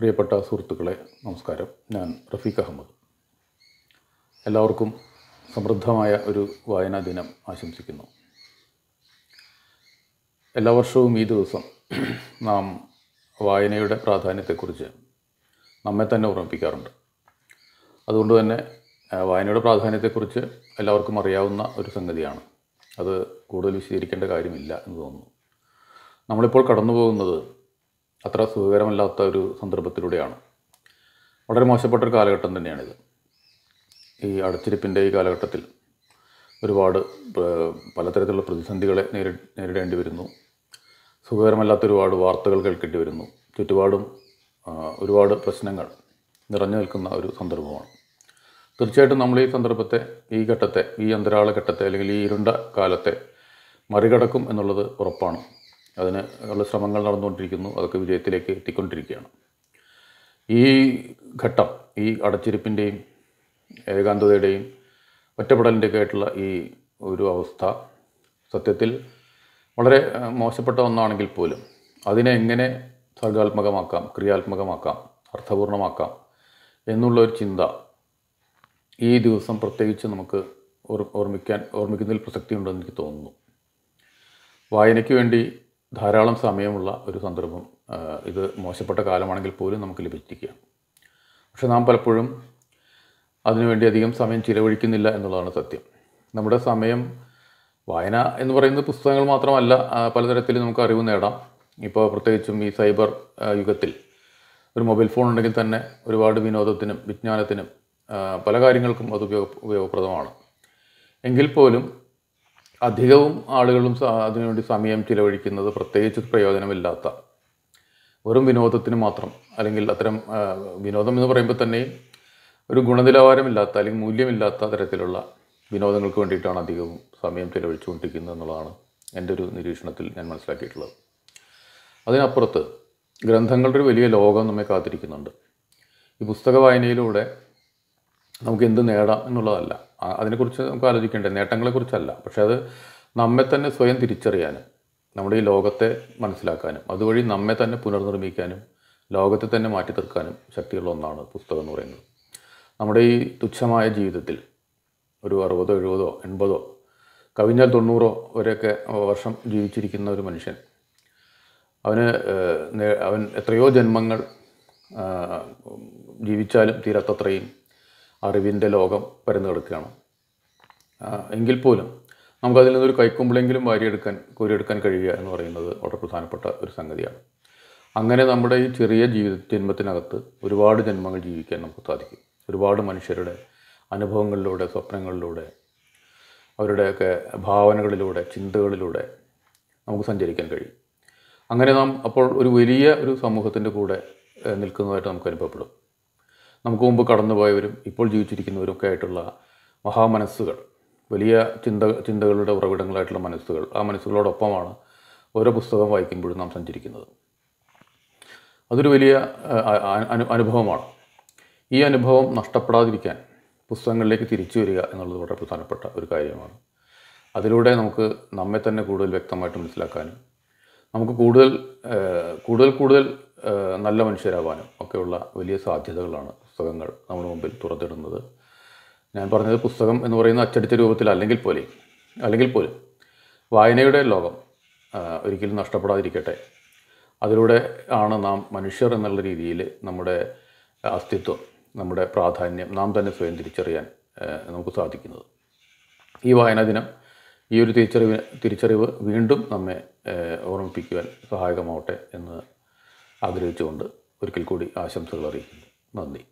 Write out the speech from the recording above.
പ്രിയപ്പെട്ട സുഹൃത്തുക്കളെ നമസ്കാരം ഞാൻ റഫീഖ് അഹമ്മദ് എല്ലാവർക്കും സമൃദ്ധമായ ഒരു വായനാ ദിനം ആശംസിക്കുന്നു എല്ലാ വർഷവും ഈ ദിവസം നാം വായനയുടെ പ്രാധാന്യത്തെക്കുറിച്ച് നമ്മെ തന്നെ ഓർമ്മിപ്പിക്കാറുണ്ട് അതുകൊണ്ട് തന്നെ വായനയുടെ പ്രാധാന്യത്തെക്കുറിച്ച് എല്ലാവർക്കും അറിയാവുന്ന ഒരു സംഗതിയാണ് അത് കൂടുതൽ വിശദീകരിക്കേണ്ട കാര്യമില്ല എന്ന് തോന്നുന്നു നമ്മളിപ്പോൾ കടന്നു പോകുന്നത് അത്ര സുഖകരമല്ലാത്ത ഒരു സന്ദർഭത്തിലൂടെയാണ് വളരെ മോശപ്പെട്ട ഒരു കാലഘട്ടം തന്നെയാണിത് ഈ അടച്ചിരിപ്പിൻ്റെ ഈ കാലഘട്ടത്തിൽ ഒരുപാട് പലതരത്തിലുള്ള പ്രതിസന്ധികളെ നേരി നേരിടേണ്ടി വരുന്നു സുഖകരമല്ലാത്ത ഒരുപാട് വാർത്തകൾ കേൾക്കേണ്ടി വരുന്നു ചുറ്റുപാടും ഒരുപാട് പ്രശ്നങ്ങൾ നിറഞ്ഞു നിൽക്കുന്ന ഒരു സന്ദർഭമാണ് തീർച്ചയായിട്ടും നമ്മൾ ഈ സന്ദർഭത്തെ ഈ ഘട്ടത്തെ ഈ അന്തരാള ഘട്ടത്തെ അല്ലെങ്കിൽ ഈ ഇരുണ്ട കാലത്തെ മറികടക്കും എന്നുള്ളത് ഉറപ്പാണ് അതിന് ഉള്ള ശ്രമങ്ങൾ നടന്നുകൊണ്ടിരിക്കുന്നു അതൊക്കെ വിജയത്തിലേക്ക് എത്തിക്കൊണ്ടിരിക്കുകയാണ് ഈ ഘട്ടം ഈ അടച്ചിരിപ്പിൻ്റെയും ഏകാന്തതയുടെയും ഒറ്റപ്പെടലിൻ്റെയൊക്കെ ആയിട്ടുള്ള ഈ ഒരു അവസ്ഥ സത്യത്തിൽ വളരെ മോശപ്പെട്ട ഒന്നാണെങ്കിൽ പോലും അതിനെ എങ്ങനെ സർഗാത്മകമാക്കാം ക്രിയാത്മകമാക്കാം അർത്ഥപൂർണമാക്കാം എന്നുള്ള ഒരു ചിന്ത ഈ ദിവസം പ്രത്യേകിച്ച് നമുക്ക് ഓർമ്മിക്കാൻ ഓർമ്മിക്കുന്നതിൽ പ്രസക്തിയുണ്ടെന്ന് എനിക്ക് തോന്നുന്നു വായനയ്ക്ക് വേണ്ടി ധാരാളം സമയമുള്ള ഒരു സന്ദർഭം ഇത് മോശപ്പെട്ട കാലമാണെങ്കിൽ പോലും നമുക്ക് ലഭിച്ചിരിക്കുക പക്ഷെ നാം പലപ്പോഴും അതിനുവേണ്ടി അധികം സമയം ചിലവഴിക്കുന്നില്ല എന്നുള്ളതാണ് സത്യം നമ്മുടെ സമയം വായന എന്ന് പറയുന്നത് പുസ്തകങ്ങൾ മാത്രമല്ല പലതരത്തിൽ നമുക്ക് അറിവ് നേടാം ഇപ്പോൾ പ്രത്യേകിച്ചും ഈ സൈബർ യുഗത്തിൽ ഒരു മൊബൈൽ ഫോൺ ഉണ്ടെങ്കിൽ തന്നെ ഒരുപാട് വിനോദത്തിനും വിജ്ഞാനത്തിനും പല കാര്യങ്ങൾക്കും അത് ഉപയോഗ ഉപയോഗപ്രദമാണ് എങ്കിൽ പോലും അധികവും ആളുകളും അതിനുവേണ്ടി സമയം ചിലവഴിക്കുന്നത് പ്രത്യേകിച്ച് പ്രയോജനമില്ലാത്ത വെറും വിനോദത്തിന് മാത്രം അല്ലെങ്കിൽ അത്തരം വിനോദം എന്ന് പറയുമ്പോൾ തന്നെ ഒരു ഗുണനിലവാരമില്ലാത്ത അല്ലെങ്കിൽ മൂല്യമില്ലാത്ത തരത്തിലുള്ള വിനോദങ്ങൾക്ക് വേണ്ടിയിട്ടാണ് അധികവും സമയം ചിലവഴിച്ചുകൊണ്ടിരിക്കുന്നത് എന്നുള്ളതാണ് എൻ്റെ ഒരു നിരീക്ഷണത്തിൽ ഞാൻ മനസ്സിലാക്കിയിട്ടുള്ളത് അതിനപ്പുറത്ത് ഗ്രന്ഥങ്ങളുടെ ഒരു വലിയ ലോകം നമ്മെ കാത്തിരിക്കുന്നുണ്ട് ഈ പുസ്തക വായനയിലൂടെ നമുക്ക് എന്ത് നേടാം എന്നുള്ളതല്ല അതിനെക്കുറിച്ച് നമുക്ക് ആലോചിക്കേണ്ടത് നേട്ടങ്ങളെക്കുറിച്ചല്ല പക്ഷേ അത് നമ്മെ തന്നെ സ്വയം തിരിച്ചറിയാനും നമ്മുടെ ഈ ലോകത്തെ മനസ്സിലാക്കാനും അതുവഴി നമ്മെ തന്നെ പുനർനിർമ്മിക്കാനും ലോകത്തെ തന്നെ മാറ്റി തീർക്കാനും ശക്തിയുള്ള ഒന്നാണ് പുസ്തകം എന്ന് പറയുന്നത് നമ്മുടെ ഈ തുച്ഛമായ ജീവിതത്തിൽ ഒരു അറുപതോ എഴുപതോ എൺപതോ കവിഞ്ഞാൽ തൊണ്ണൂറോ വരെയൊക്കെ വർഷം ജീവിച്ചിരിക്കുന്ന ഒരു മനുഷ്യൻ അവന് അവൻ എത്രയോ ജന്മങ്ങൾ ജീവിച്ചാലും തീരത്തത്രയും അറിവിൻ്റെ ലോകം പരന്നു കിടക്കുകയാണ് എങ്കിൽ പോലും നമുക്കതിൽ നിന്നൊരു കൈക്കുമ്പിളെങ്കിലും വാരിയെടുക്കാൻ കോരിയെടുക്കാൻ കഴിയുക എന്ന് പറയുന്നത് വളരെ പ്രധാനപ്പെട്ട ഒരു സംഗതിയാണ് അങ്ങനെ നമ്മുടെ ഈ ചെറിയ ജീവിത ജന്മത്തിനകത്ത് ഒരുപാട് ജന്മങ്ങൾ ജീവിക്കാൻ നമുക്ക് സാധിക്കും ഒരുപാട് മനുഷ്യരുടെ അനുഭവങ്ങളിലൂടെ സ്വപ്നങ്ങളിലൂടെ അവരുടെയൊക്കെ ഭാവനകളിലൂടെ ചിന്തകളിലൂടെ നമുക്ക് സഞ്ചരിക്കാൻ കഴിയും അങ്ങനെ നാം അപ്പോൾ ഒരു വലിയ ഒരു സമൂഹത്തിൻ്റെ കൂടെ നിൽക്കുന്നതായിട്ട് നമുക്ക് അനുഭവപ്പെടും നമുക്ക് മുമ്പ് കടന്നുപോയവരും ഇപ്പോൾ ജീവിച്ചിരിക്കുന്നവരും ഒക്കെ ആയിട്ടുള്ള മഹാമനസ്സുകൾ വലിയ ചിന്ത ചിന്തകളുടെ ഉറവിടങ്ങളായിട്ടുള്ള മനസ്സുകൾ ആ മനസ്സുകളോടൊപ്പമാണ് ഓരോ പുസ്തകം വായിക്കുമ്പോഴും നാം സഞ്ചരിക്കുന്നത് അതൊരു വലിയ അനുഭവമാണ് ഈ അനുഭവം നഷ്ടപ്പെടാതിരിക്കാൻ പുസ്തകങ്ങളിലേക്ക് തിരിച്ചു വരിക എന്നുള്ളത് വളരെ പ്രധാനപ്പെട്ട ഒരു കാര്യമാണ് അതിലൂടെ നമുക്ക് നമ്മെ തന്നെ കൂടുതൽ വ്യക്തമായിട്ട് മനസ്സിലാക്കാനും നമുക്ക് കൂടുതൽ കൂടുതൽ കൂടുതൽ നല്ല മനുഷ്യരാവാനും ഒക്കെയുള്ള വലിയ സാധ്യതകളാണ് പുസ്തകങ്ങൾ നമ്മുടെ മുമ്പിൽ തുറത്തിടുന്നത് ഞാൻ പറഞ്ഞത് പുസ്തകം എന്ന് പറയുന്ന അച്ചടിച്ച രൂപത്തിൽ അല്ലെങ്കിൽ പോലും അല്ലെങ്കിൽ പോലും വായനയുടെ ലോകം ഒരിക്കലും നഷ്ടപ്പെടാതിരിക്കട്ടെ അതിലൂടെ ആണ് നാം മനുഷ്യർ എന്നുള്ള രീതിയിൽ നമ്മുടെ അസ്തിത്വം നമ്മുടെ പ്രാധാന്യം നാം തന്നെ സ്വയം തിരിച്ചറിയാൻ നമുക്ക് സാധിക്കുന്നത് ഈ വായനാ ദിനം ഈ ഒരു തിരിച്ചറിവ് തിരിച്ചറിവ് വീണ്ടും നമ്മെ ഓർമ്മിപ്പിക്കുവാൻ സഹായകമാവട്ടെ എന്ന് ആഗ്രഹിച്ചുകൊണ്ട് ഒരിക്കൽ കൂടി ആശംസകൾ അറിയിക്കുന്നു നന്ദി